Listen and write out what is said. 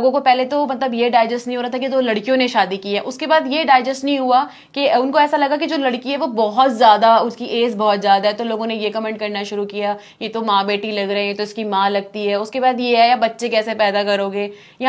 लोगों को पहले तो मतलब ये डाइजेस्ट नहीं हो रहा था कि दो लड़कियों ने शादी की है उसके बाद ये डाइजेस्ट नहीं हुआ कि उनको ऐसा लगा कि जो लड़की है वो बहुत ज़्यादा उसकी एज बहुत ज़्यादा है तो लोगों ने ये कमेंट करना शुरू किया ये तो माँ बेटी लग रही है तो इसकी माँ लगती है उसके बाद ये है या बच्चे कैसे पैदा करोगे या